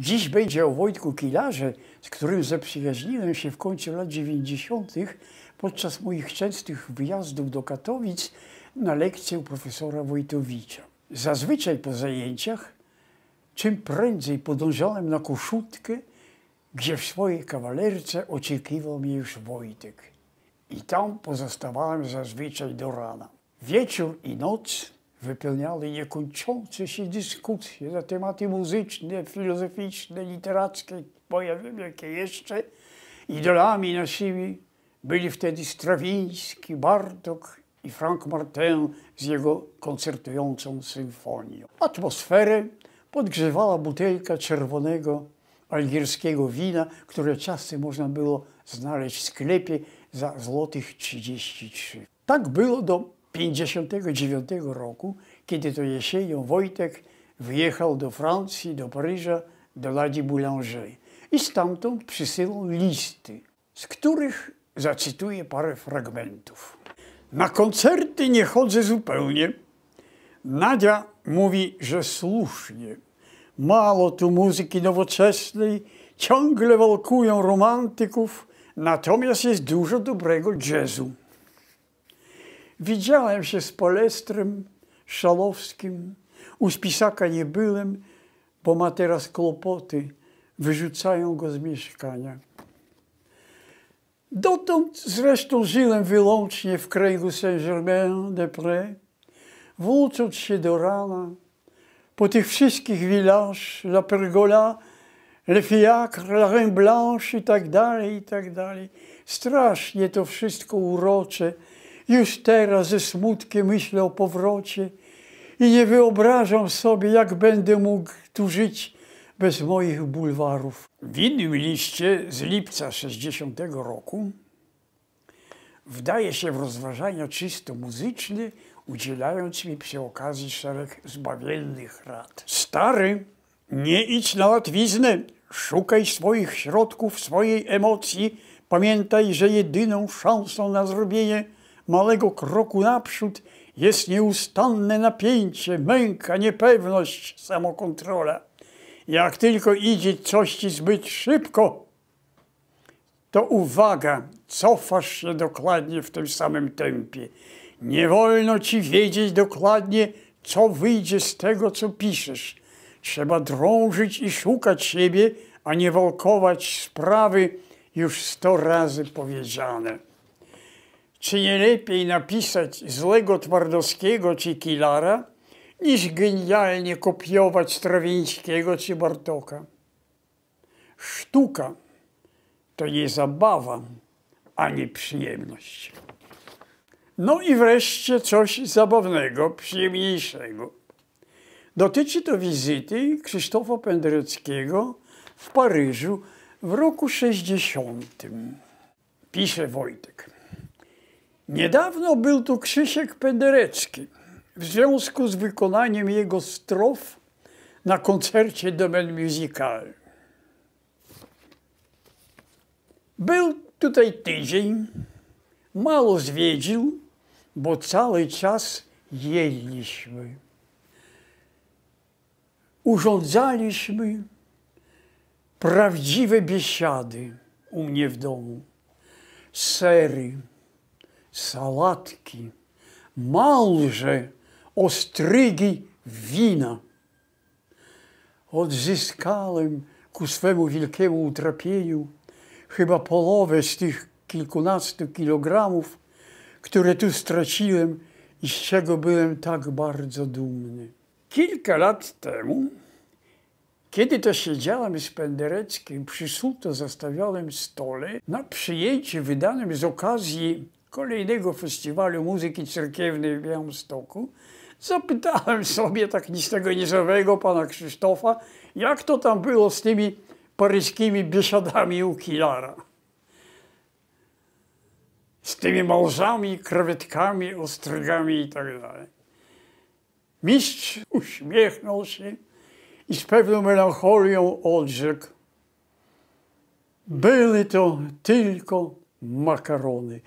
Dziś będzie o Wojtku Kilarze, z którym zaprzyjaźniłem się w końcu lat 90. podczas moich częstych wyjazdów do Katowic na lekcję profesora Wojtowicza. Zazwyczaj po zajęciach czym prędzej podążałem na koszutkę, gdzie w swojej kawalerce oczekiwał mnie już Wojtek. I tam pozostawałem zazwyczaj do rana. Wieczór i noc wypełniały niekończące się dyskusje na tematy muzyczne, filozoficzne, literackie, bo ja wiem jakie jeszcze. Idolami naszymi byli wtedy Strawiński, Bartok i Frank Martin z jego koncertującą symfonią. Atmosferę podgrzewała butelka czerwonego algierskiego wina, które czasem można było znaleźć w sklepie za złotych 33. Tak było do 1959 roku, kiedy to jesienią Wojtek wyjechał do Francji, do Paryża, do Ladzi Boulanger i stamtąd przysyłał listy, z których zacytuję parę fragmentów. Na koncerty nie chodzę zupełnie. Nadia mówi, że słusznie. Mało tu muzyki nowoczesnej, ciągle walkują romantyków, natomiast jest dużo dobrego jazzu. Widziałem się z Polestrem, Szalowskim, u spisaka nie byłem, bo ma teraz kłopoty, wyrzucają go z mieszkania. Dotąd zresztą żyłem wyłącznie w kręgu Saint-Germain-des-Prés, włócząc się do rana, po tych wszystkich villages, La Pergola, Le Fiacre, La Reine Blanche i tak dalej, i tak dalej. Strasznie to wszystko urocze, już teraz ze smutkiem myślę o powrocie i nie wyobrażam sobie, jak będę mógł tu żyć bez moich bulwarów. W innym liście z lipca 60 roku wdaje się w rozważania czysto muzyczne, udzielając mi przy okazji szereg zbawiennych rad. Stary, nie idź na łatwiznę, szukaj swoich środków, swojej emocji, pamiętaj, że jedyną szansą na zrobienie małego kroku naprzód jest nieustanne napięcie, męka, niepewność, samokontrola. Jak tylko idzie coś ci zbyt szybko, to uwaga, cofasz się dokładnie w tym samym tempie. Nie wolno ci wiedzieć dokładnie, co wyjdzie z tego, co piszesz. Trzeba drążyć i szukać siebie, a nie wolkować sprawy już sto razy powiedziane. Czy nie lepiej napisać złego Twardowskiego czy Kilara, niż genialnie kopiować Strawińskiego czy Bartoka? Sztuka to nie zabawa, ani przyjemność. No i wreszcie coś zabawnego, przyjemniejszego. Dotyczy to wizyty Krzysztofa Pendereckiego w Paryżu w roku 60. Pisze Wojtek. Niedawno był tu Krzysiek Penderecki. W związku z wykonaniem jego strof na koncercie Domen Musical. Był tutaj tydzień, mało zwiedził, bo cały czas jedliśmy. Urządzaliśmy prawdziwe biesiady u mnie w domu. Sery, salatki, malże ostrygi wina. Odzyskałem ku swemu wielkiemu utrapieniu chyba połowę z tych kilkunastu kilogramów, które tu straciłem i z czego byłem tak bardzo dumny. Kilka lat temu, kiedy to siedziałem z Pendereckim przy suto zastawionym stole, na przyjęcie wydanym z okazji kolejnego festiwalu muzyki cyrkiewnej w Białymstoku, zapytałem sobie tak nic tego niezowego pana Krzysztofa, jak to tam było z tymi paryskimi biesiadami u Kilara. Z tymi małżami, krewetkami, ostrygami i tak dalej. Mistrz uśmiechnął się i z pewną melancholią odrzekł. Były to tylko makarony.